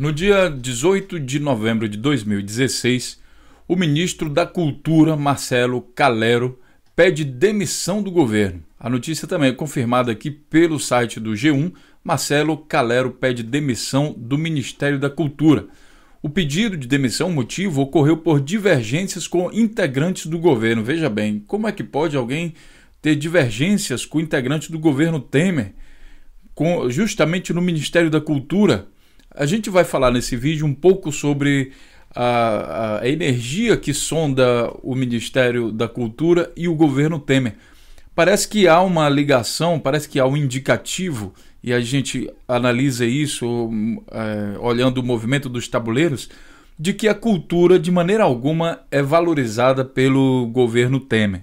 No dia 18 de novembro de 2016, o ministro da Cultura, Marcelo Calero, pede demissão do governo. A notícia também é confirmada aqui pelo site do G1. Marcelo Calero pede demissão do Ministério da Cultura. O pedido de demissão motivo ocorreu por divergências com integrantes do governo. Veja bem, como é que pode alguém ter divergências com integrantes do governo Temer, com, justamente no Ministério da Cultura? A gente vai falar nesse vídeo um pouco sobre a, a, energia que sonda o Ministério da Cultura e o governo Temer. Parece que há uma ligação, parece que há um indicativo, e a gente analisa isso é, olhando o movimento dos tabuleiros, de que a cultura de maneira alguma é valorizada pelo governo Temer.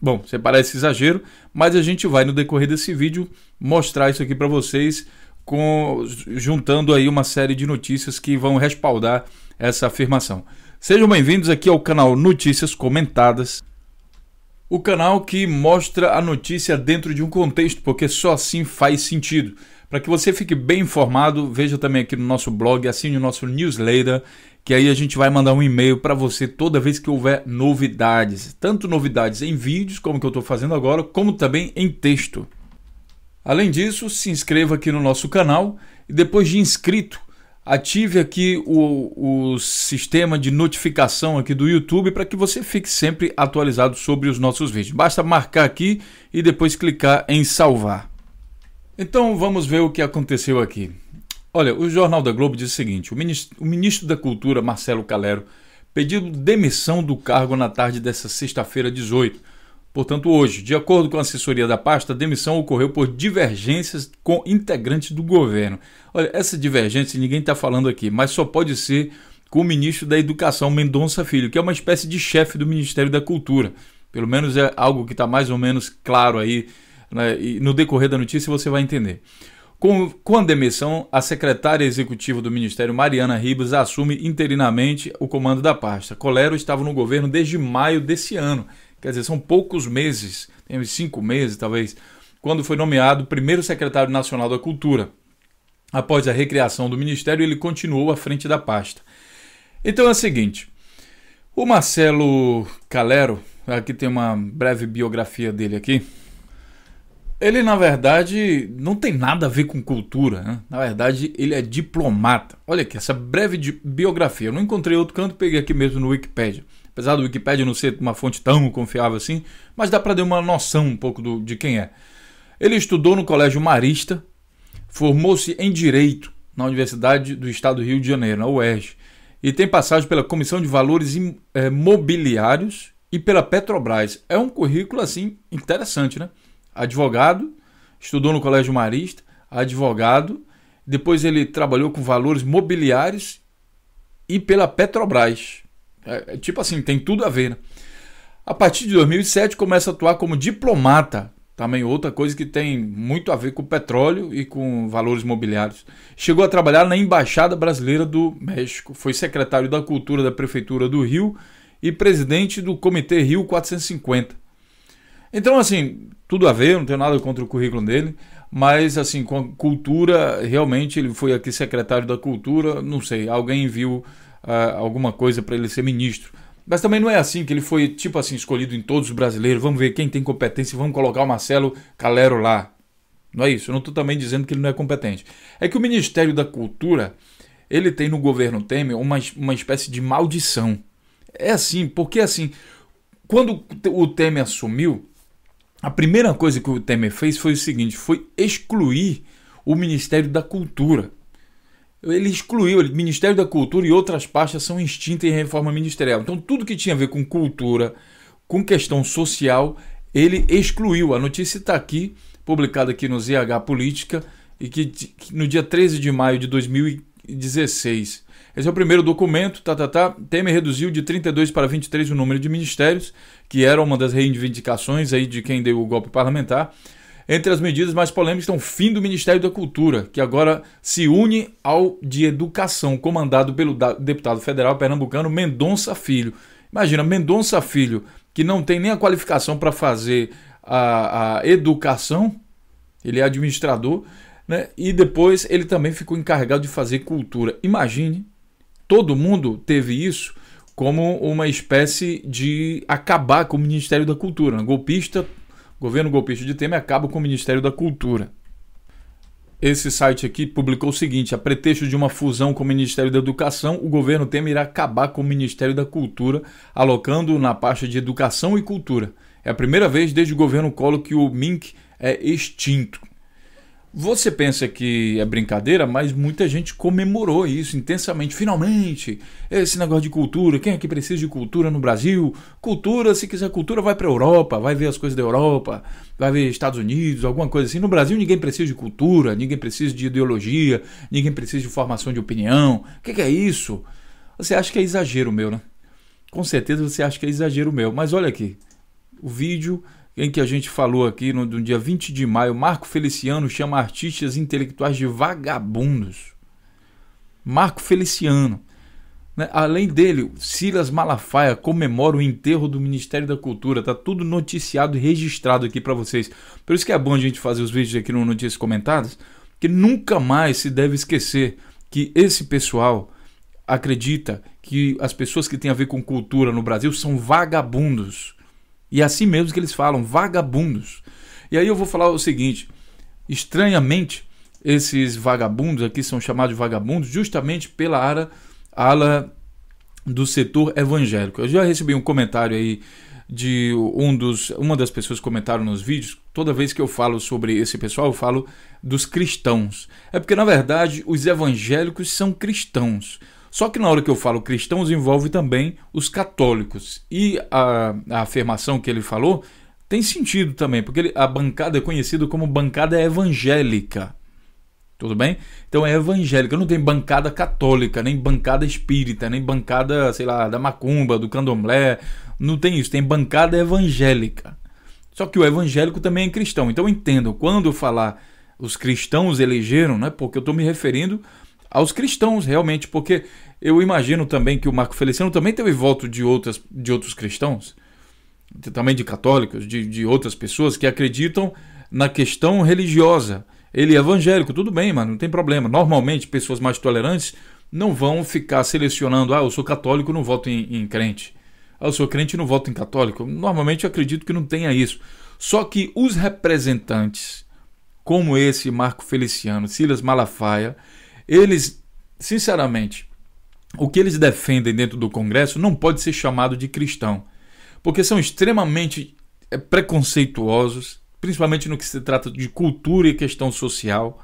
Bom, você parece exagero, mas a gente vai no decorrer desse vídeo mostrar isso aqui para vocês com, juntando aí uma série de notícias que vão respaldar essa afirmação. Sejam bem-vindos aqui ao canal Notícias Comentadas. O canal que mostra a notícia dentro de um contexto, porque só assim faz sentido. Para que você fique bem informado, veja também aqui no nosso blog, assine o nosso newsletter, que aí a gente vai mandar um e-mail para você toda vez que houver novidades. Tanto novidades em vídeos, como que eu estou fazendo agora, como também em texto. Além disso, se inscreva aqui no nosso canal e depois de inscrito, ative aqui o, o sistema de notificação aqui do YouTube para que você fique sempre atualizado sobre os nossos vídeos. Basta marcar aqui e depois clicar em salvar. Então vamos ver o que aconteceu aqui. Olha, o Jornal da Globo diz o seguinte: o ministro, o ministro da Cultura, Marcelo Calero, pediu demissão do cargo na tarde dessa sexta-feira, 18 Portanto, hoje, de acordo com a assessoria da pasta, a demissão ocorreu por divergências com integrantes do governo. Olha, essa divergência ninguém está falando aqui, mas só pode ser com o ministro da Educação, Mendonça Filho, que é uma espécie de chefe do Ministério da Cultura. Pelo menos é algo que está mais ou menos claro aí, né? e no decorrer da notícia você vai entender. Com, com a demissão, a secretária executiva do Ministério, Mariana Ribas, assume interinamente o comando da pasta. Colero estava no governo desde maio desse ano Quer dizer, são poucos meses, cinco meses talvez, quando foi nomeado primeiro secretário nacional da Cultura. Após a recriação do ministério, ele continuou à frente da pasta. Então é o seguinte: o Marcelo Calero, aqui tem uma breve biografia dele aqui. Ele, na verdade, não tem nada a ver com cultura. Né? Na verdade, ele é diplomata. Olha aqui, essa breve biografia. Eu não encontrei outro canto, peguei aqui mesmo no Wikipedia apesar do Wikipedia não ser uma fonte tão confiável assim, mas dá para ter uma noção um pouco do, de quem é. Ele estudou no Colégio Marista, formou-se em Direito na Universidade do Estado do Rio de Janeiro, na UERJ, e tem passagem pela Comissão de Valores Imobiliários eh, e pela Petrobras. É um currículo assim interessante, né? Advogado, estudou no Colégio Marista, advogado, depois ele trabalhou com valores mobiliários e pela Petrobras. É, é, tipo assim, tem tudo a ver. Né? A partir de 2007 começa a atuar como diplomata, também outra coisa que tem muito a ver com petróleo e com valores imobiliários. Chegou a trabalhar na Embaixada Brasileira do México, foi secretário da Cultura da Prefeitura do Rio e presidente do Comitê Rio 450. Então, assim, tudo a ver, não tenho nada contra o currículo dele, mas, assim, com a cultura, realmente ele foi aqui secretário da Cultura, não sei, alguém viu uh, alguma coisa para ele ser ministro. Mas também não é assim que ele foi, tipo assim, escolhido em todos os brasileiros. Vamos ver quem tem competência, vamos colocar o Marcelo Calero lá. Não é isso. Eu não estou também dizendo que ele não é competente. É que o Ministério da Cultura, ele tem no governo Temer uma, uma espécie de maldição. É assim, porque assim, quando o Temer assumiu, a primeira coisa que o Temer fez foi o seguinte: foi excluir o Ministério da Cultura ele excluiu, ele, Ministério da Cultura e outras pastas são extintas em reforma ministerial. Então, tudo que tinha a ver com cultura, com questão social, ele excluiu. A notícia está aqui, publicada aqui no ZH Política, e que, que, no dia 13 de maio de 2016. Esse é o primeiro documento, tá, tá, tá. Temer reduziu de 32 para 23 o número de ministérios, que era uma das reivindicações aí de quem deu o golpe parlamentar. Entre as medidas mais polêmicas estão o fim do Ministério da Cultura, que agora se une ao de Educação, comandado pelo deputado federal pernambucano Mendonça Filho. Imagina, Mendonça Filho, que não tem nem a qualificação para fazer a, a, educação, ele é administrador, né? e depois ele também ficou encarregado de fazer cultura. Imagine, todo mundo teve isso como uma espécie de acabar com o Ministério da Cultura. Né? Golpista Governo golpista de Temer acaba com o Ministério da Cultura. Esse site aqui publicou o seguinte: a pretexto de uma fusão com o Ministério da Educação, o governo Temer irá acabar com o Ministério da Cultura, alocando na pasta de Educação e Cultura. É a primeira vez desde o governo Collor que o MINC é extinto. Você pensa que é brincadeira, mas muita gente comemorou isso intensamente. Finalmente, esse negócio de cultura. Quem é que precisa de cultura no Brasil? Cultura, se quiser cultura, vai para a Europa, vai ver as coisas da Europa, vai ver Estados Unidos, alguma coisa assim. No Brasil, ninguém precisa de cultura, ninguém precisa de ideologia, ninguém precisa de formação de opinião. O que, que é isso? Você acha que é exagero meu, né? Com certeza você acha que é exagero meu, mas olha aqui. O vídeo em que a gente falou aqui no, no dia 20 de maio, Marco Feliciano chama artistas intelectuais de vagabundos. Marco Feliciano. Né? Além dele, Silas Malafaia comemora o enterro do Ministério da Cultura. Tá tudo noticiado e registrado aqui para vocês. Por isso que é bom a gente fazer os vídeos aqui no Notícias Comentadas, que nunca mais se deve esquecer que esse pessoal acredita que as pessoas que têm a ver com cultura no Brasil são vagabundos e é assim mesmo que eles falam, vagabundos. E aí eu vou falar o seguinte: estranhamente, esses vagabundos aqui são chamados de vagabundos justamente pela área, ala do setor evangélico. Eu já recebi um comentário aí de um dos, uma das pessoas comentaram nos vídeos, toda vez que eu falo sobre esse pessoal, eu falo dos cristãos. É porque, na verdade, os evangélicos são cristãos. Só que na hora que eu falo cristãos, envolve também os católicos. E a, a afirmação que ele falou tem sentido também, porque ele, a bancada é conhecida como bancada evangélica. Tudo bem? Então é evangélica, não tem bancada católica, nem bancada espírita, nem bancada, sei lá, da macumba, do candomblé, não tem isso, tem bancada evangélica. Só que o evangélico também é cristão. Então entendam, quando eu falar os cristãos elegeram, né, porque eu estou me referindo aos cristãos realmente, porque eu imagino também que o Marco Feliciano também teve voto de, outras, de outros cristãos, também de católicos, de, de outras pessoas que acreditam na questão religiosa. Ele é evangélico, tudo bem, mano, não tem problema. Normalmente, pessoas mais tolerantes não vão ficar selecionando, ah, eu sou católico, não voto em, em crente. Ah, eu sou crente não voto em católico. Normalmente eu acredito que não tenha isso. Só que os representantes, como esse Marco Feliciano, Silas Malafaia, eles, sinceramente, o que eles defendem dentro do Congresso não pode ser chamado de cristão, porque são extremamente eh, preconceituosos, principalmente no que se trata de cultura e questão social.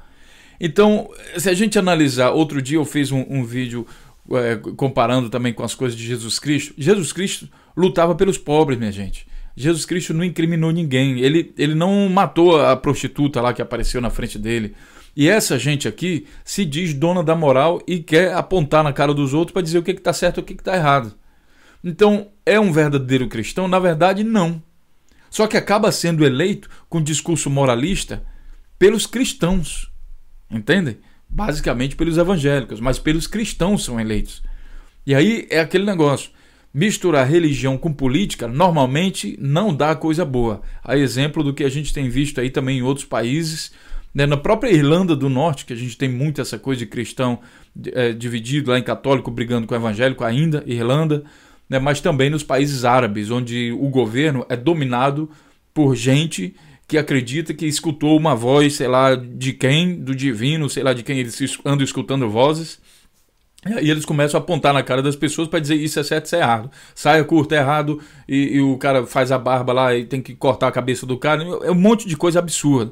Então, se a gente analisar, outro dia eu fiz um, um vídeo é, comparando também com as coisas de Jesus Cristo. Jesus Cristo lutava pelos pobres, minha gente. Jesus Cristo não incriminou ninguém. Ele, ele não matou a prostituta lá que apareceu na frente dele. E essa gente aqui se diz dona da moral e quer apontar na cara dos outros para dizer o que está certo e o que está errado. Então, é um verdadeiro cristão? Na verdade, não. Só que acaba sendo eleito com discurso moralista pelos cristãos. Entendem? Basicamente pelos evangélicos, mas pelos cristãos são eleitos. E aí é aquele negócio misturar religião com política normalmente não dá coisa boa. A exemplo do que a gente tem visto aí também em outros países né? Na própria Irlanda do Norte, que a gente tem muito essa coisa de cristão é, dividido lá em católico brigando com evangélico ainda, Irlanda, né? mas também nos países árabes, onde o governo é dominado por gente que acredita que escutou uma voz, sei lá, de quem, do divino, sei lá de quem eles andam escutando vozes. E eles começam a apontar na cara das pessoas para dizer isso é certo, isso é errado. Saia curta é errado e, e, o cara faz a barba lá e tem que cortar a cabeça do cara. É um monte de coisa absurda.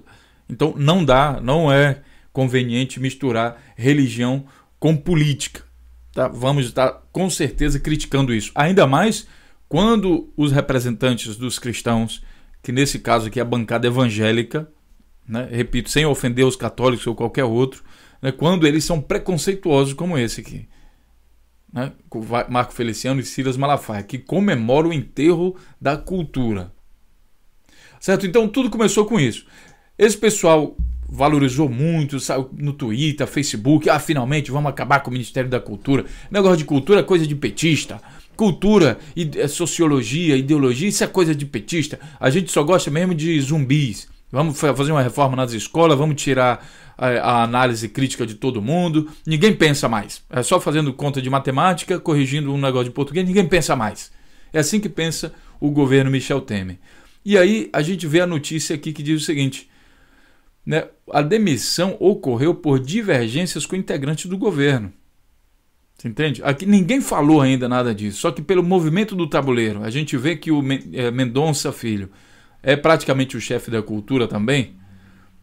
Então não dá, não é conveniente misturar religião com política. Tá? Vamos estar com certeza criticando isso. Ainda mais quando os representantes dos cristãos, que nesse caso aqui é a bancada evangélica, né? repito, sem ofender os católicos ou qualquer outro, né? quando eles são preconceituosos como esse aqui. Né? Marco Feliciano e Silas Malafaia, que comemora o enterro da cultura. Certo? Então tudo começou com isso. Esse pessoal valorizou muito no Twitter, Facebook. Ah, finalmente vamos acabar com o Ministério da Cultura. Negócio de cultura é coisa de petista. Cultura, e eh, sociologia, ideologia, isso é coisa de petista. A gente só gosta mesmo de zumbis. Vamos fazer uma reforma nas escolas, vamos tirar eh, a, análise crítica de todo mundo. Ninguém pensa mais. É só fazendo conta de matemática, corrigindo um negócio de português, ninguém pensa mais. É assim que pensa o governo Michel Temer. E aí a gente vê a notícia aqui que diz o seguinte: né, a demissão ocorreu por divergências com integrantes do governo. Você entende? Aqui ninguém falou ainda nada disso, só que pelo movimento do tabuleiro, a gente vê que o é, Mendonça Filho é praticamente o chefe da cultura também.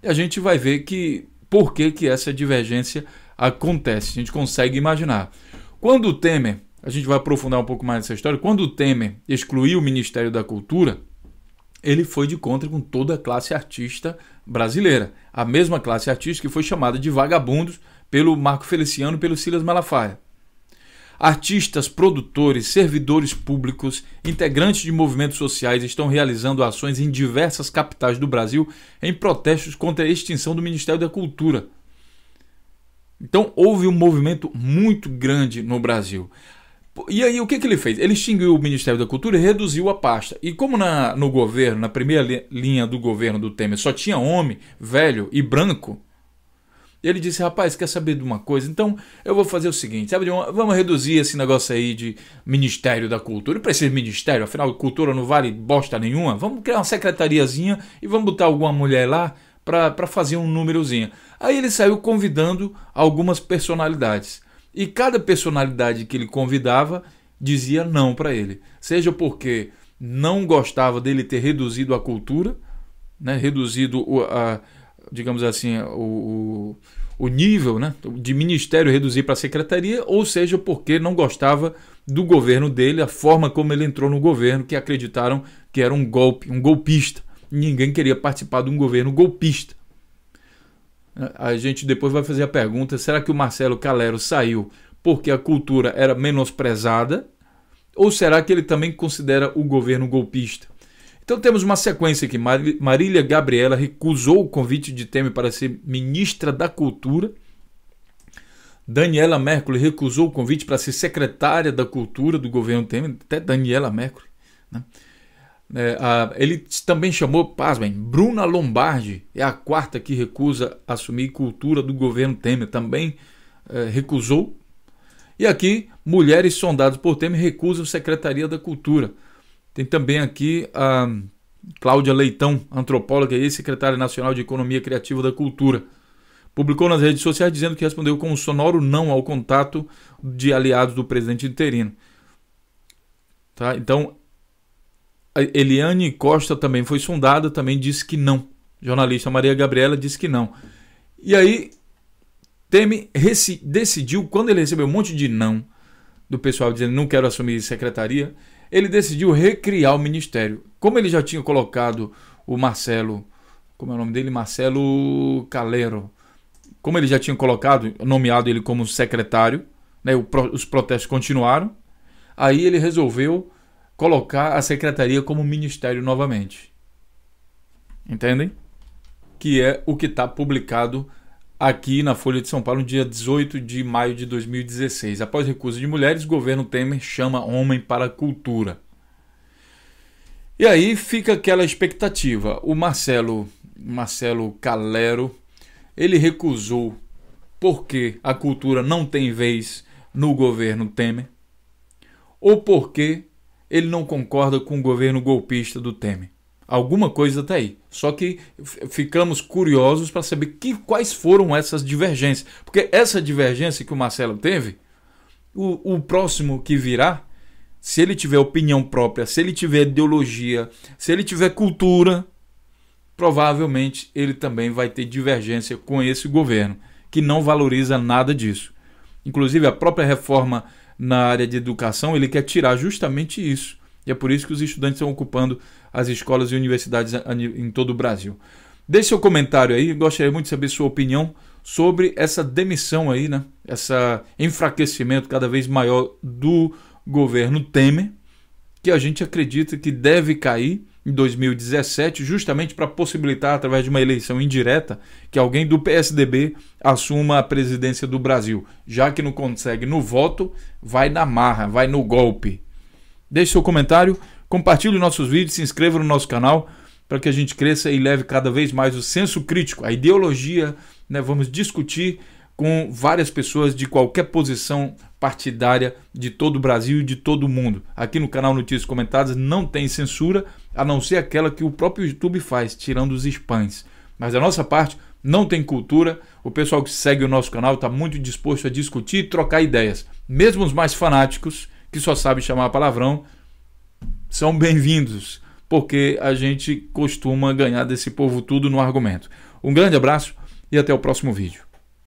E a gente vai ver que por que, que essa divergência acontece. A gente consegue imaginar. Quando o Temer, a gente vai aprofundar um pouco mais essa história, quando o Temer excluiu o Ministério da Cultura, ele foi de contra com toda a classe artista brasileira. A mesma classe artista que foi chamada de vagabundos pelo Marco Feliciano e pelo Silas Malafaia. Artistas, produtores, servidores públicos, integrantes de movimentos sociais estão realizando ações em diversas capitais do Brasil em protestos contra a extinção do Ministério da Cultura. Então houve um movimento muito grande no Brasil. E aí, o que, que ele fez? Ele extinguiu o Ministério da Cultura e reduziu a pasta. E como na, no governo, na primeira linha do governo do Temer, só tinha homem, velho e branco, ele disse: rapaz, quer saber de uma coisa? Então eu vou fazer o seguinte: sabe de uma, vamos reduzir esse negócio aí de Ministério da Cultura. Não precisa esse ministério, afinal, cultura não vale bosta nenhuma. Vamos criar uma secretariazinha e vamos botar alguma mulher lá para fazer um númerozinho. Aí ele saiu convidando algumas personalidades. E cada personalidade que ele convidava dizia não para ele. Seja porque não gostava dele ter reduzido a cultura, né, reduzido, o, a, digamos assim, o, o, nível né, de ministério reduzir para secretaria, ou seja porque não gostava do governo dele, a forma como ele entrou no governo, que acreditaram que era um golpe, um golpista. Ninguém queria participar de um governo golpista. A gente depois vai fazer a pergunta: será que o Marcelo Calero saiu porque a cultura era menosprezada? Ou será que ele também considera o governo golpista? Então temos uma sequência aqui. Marília Gabriela recusou o convite de Temer para ser ministra da Cultura. Daniela Mercury recusou o convite para ser secretária da Cultura do governo Temer. Até Daniela Mercury. Né? É, a, ele também chamou, pasmem, Bruna Lombardi, é a quarta que recusa assumir cultura do governo Temer, também é, recusou. E aqui, mulheres sondadas por Temer recusam Secretaria da Cultura. Tem também aqui a Cláudia Leitão, antropóloga e ex-secretária nacional de Economia Criativa da Cultura. Publicou nas redes sociais dizendo que respondeu com um sonoro não ao contato de aliados do presidente interino. Tá? Então, Eliane Costa também foi sondada, também disse que não. jornalista Maria Gabriela disse que não. E aí, Temi decidiu, quando ele recebeu um monte de não do pessoal dizendo não quero assumir secretaria, ele decidiu recriar o ministério. Como ele já tinha colocado o Marcelo, como é o nome dele? Marcelo Calero. Como ele já tinha colocado, nomeado ele como secretário, né, os protestos continuaram. Aí ele resolveu colocar a secretaria como ministério novamente. Entendem? Que é o que está publicado aqui na Folha de São Paulo no dia 18 de maio de 2016. Após recusa de mulheres, governo Temer chama homem para a cultura. E aí fica aquela expectativa. O Marcelo, Marcelo Calero, ele recusou porque a cultura não tem vez no governo Temer ou porque ele não concorda com o governo golpista do Temer. Alguma coisa está aí. Só que ficamos curiosos para saber que, quais foram essas divergências. Porque essa divergência que o Marcelo teve, o, o próximo que virá, se ele tiver opinião própria, se ele tiver ideologia, se ele tiver cultura, provavelmente ele também vai ter divergência com esse governo, que não valoriza nada disso. Inclusive, a própria reforma na área de educação, ele quer tirar justamente isso. E é por isso que os estudantes estão ocupando as escolas e universidades em todo o Brasil. Deixe seu comentário aí, gostaria muito de saber sua opinião sobre essa demissão aí, né? Esse enfraquecimento cada vez maior do governo Temer que a gente acredita que deve cair em 2017, justamente para possibilitar, através de uma eleição indireta, que alguém do PSDB assuma a presidência do Brasil. Já que não consegue no voto, vai na marra, vai no golpe. Deixe seu comentário, compartilhe nossos vídeos, se inscreva no nosso canal para que a gente cresça e leve cada vez mais o senso crítico, a ideologia, né? Vamos discutir com várias pessoas de qualquer posição partidária de todo o Brasil e de todo o mundo. Aqui no canal Notícias Comentadas não tem censura, a não ser aquela que o próprio YouTube faz, tirando os spams. Mas da nossa parte, não tem cultura. O pessoal que segue o nosso canal está muito disposto a discutir e trocar ideias. Mesmo os mais fanáticos, que só sabem chamar palavrão, são bem-vindos, porque a gente costuma ganhar desse povo tudo no argumento. Um grande abraço e até o próximo vídeo.